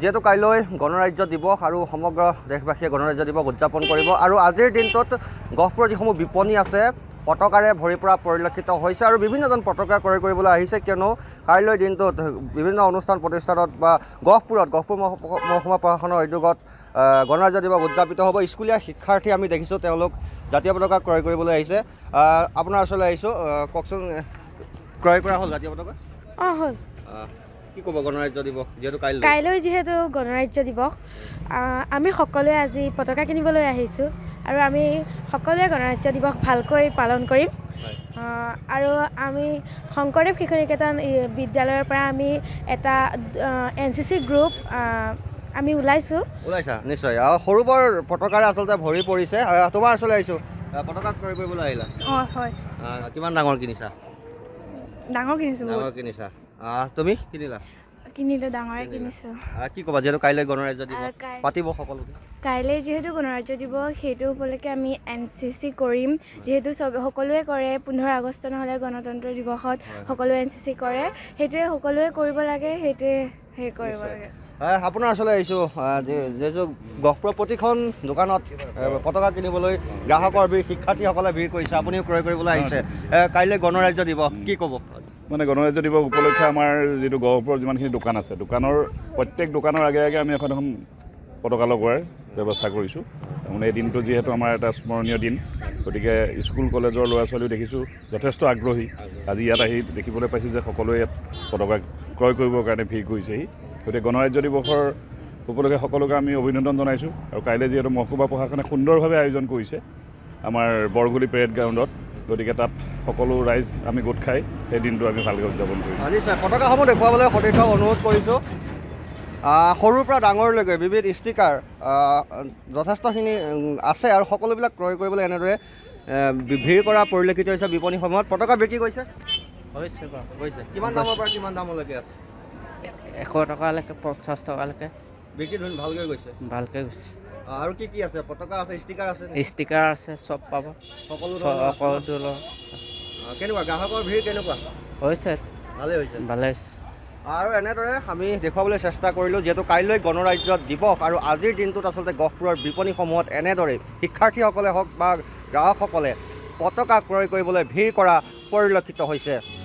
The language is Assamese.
যিহেতু কাইলৈ গণৰাজ্য দিৱস আৰু সমগ্ৰ দেশবাসীয়ে গণৰাজ্য দিৱস উদযাপন কৰিব আৰু আজিৰ দিনটোত গহপুৰৰ যিসমূহ বিপণী আছে পতাকাৰে ভৰি পৰা পৰিলক্ষিত হৈছে আৰু বিভিন্নজন পতাকা ক্ৰয় কৰিবলৈ আহিছে কিয়নো কাইলৈ দিনটোত বিভিন্ন অনুষ্ঠান প্ৰতিষ্ঠানত বা গহপুৰত গহপুৰ মহকুমা প্ৰশাসনৰ উদ্যোগত গণৰাজ্য দিৱস উদযাপিত হ'ব স্কুলীয়া শিক্ষাৰ্থী আমি দেখিছোঁ তেওঁলোক জাতীয় পতাকা ক্ৰয় কৰিবলৈ আহিছে আপোনাৰ ওচৰলৈ আহিছোঁ কওকচোন ক্ৰয় কৰা হ'ল জাতীয় পতাকা অঁ হয় কি কব গণৰাজ্য দিবস যিহেতু কাইলৈ কাইলৈ যিহেতু গণৰাজ্য দিবস আমি সকলোৱে আজি পতাকা কিনিবলৈ আহিছোঁ আৰু আমি সকলোৱে গণৰাজ্য দিৱস ভালকৈ পালন কৰিম আৰু আমি শংকৰদেৱ শিশু নিকেতন বিদ্যালয়ৰ পৰা আমি এটা এন চি চি গ্ৰুপ আমি ওলাইছো ওলাইছা নিশ্চয় আৰু সৰু বৰ পতাকাৰে আচলতে ভৰি পৰিছে তোমাৰ ওচৰলৈ আহিছোঁ পতাকা ক্ৰয় কৰিবলৈ আহিলা কিমান ডাঙৰ কিনিছা ডাঙৰ কিনিছোঁ কিনিছা তুমি কিনিলা কিনিলো ডাঙৰে কিনিছো কি ক'বা যিহেতু কাইলৈ গণৰাজ্য দিব পাতিব সকলোকে কাইলৈ যিহেতু গণৰাজ্য দিৱস সেইটো উপলক্ষে আমি এন কৰিম যিহেতু চব সকলোৱে কৰে পোন্ধৰ আগষ্ট নহ'লে গণতন্ত্ৰ দিৱসত সকলোৱে এন কৰে সেইটোৱে সকলোৱে কৰিব লাগে সেইটোৱে হেৰি কৰিব লাগে আপোনাৰ ওচৰলৈ আহিছোঁ যিহেতু গহপুৰৰ প্ৰতিখন দোকানত পতাকা কিনিবলৈ গ্ৰাহকৰ ভিৰ শিক্ষাৰ্থীসকলে ভিৰ কৰিছে আপুনিও ক্ৰয় কৰিবলৈ আহিছে কাইলৈ গণৰাজ্য দিৱস কি ক'ব মানে গণৰাজ্য দিৱস উপলক্ষে আমাৰ যিটো গহপুৰৰ যিমানখিনি দোকান আছে দোকানৰ প্ৰত্যেক দোকানৰ আগে আগে আমি এখন এখন পতাকা লগোৱাৰ ব্যৱস্থা কৰিছোঁ তাৰমানে এই দিনটো যিহেতু আমাৰ এটা স্মৰণীয় দিন গতিকে স্কুল কলেজৰ ল'ৰা ছোৱালীও দেখিছোঁ যথেষ্ট আগ্ৰহী আজি ইয়াত আহি দেখিবলৈ পাইছোঁ যে সকলোৱে ইয়াত পতাকা ক্ৰয় কৰিবৰ কাৰণে ভিৰ কৰিছেহি গতিকে গণৰাজ্য দিৱসৰ উপলক্ষে সকলোকে আমি অভিনন্দন জনাইছোঁ আৰু কাইলৈ যিহেতু মহকুবা প্ৰশাসনে সুন্দৰভাৱে আয়োজন কৰিছে আমাৰ বৰগুলি পেৰেড গ্ৰাউণ্ডত গতিকে তাত সকলো ৰাইজ আমি গোট খাই সেই দিনটো আমি ভালকৈ উদযাপন কৰিম পতাকাসমূহ দেখুৱাবলৈ সতীৰ্থক অনুৰোধ কৰিছোঁ সৰুৰ পৰা ডাঙৰলৈকে বিবিধ ষ্টিকাৰ যথেষ্টখিনি আছে আৰু সকলোবিলাক ক্ৰয় কৰিবলৈ এনেদৰে ভিৰ কৰা পৰিলক্ষিত হৈছে বিপণীসমূহত পতাকা বিক্ৰী কৰিছে হৈছে কিমান দামৰ পৰা কিমান দামলৈকে আছে এশ টকালৈকে পঞ্চাছ টকালৈকে আৰু এনেদৰে আমি দেখুৱাবলৈ চেষ্টা কৰিলোঁ যিহেতু কাইলৈ গণৰাজ্য দিৱস আৰু আজিৰ দিনটোত আচলতে গহপুৰৰ বিপণীসমূহত এনেদৰে শিক্ষাৰ্থীসকলে হওক বা গ্ৰাহকসকলে পতাকা ক্ৰয় কৰিবলৈ ভিৰ কৰা পৰিলক্ষিত হৈছে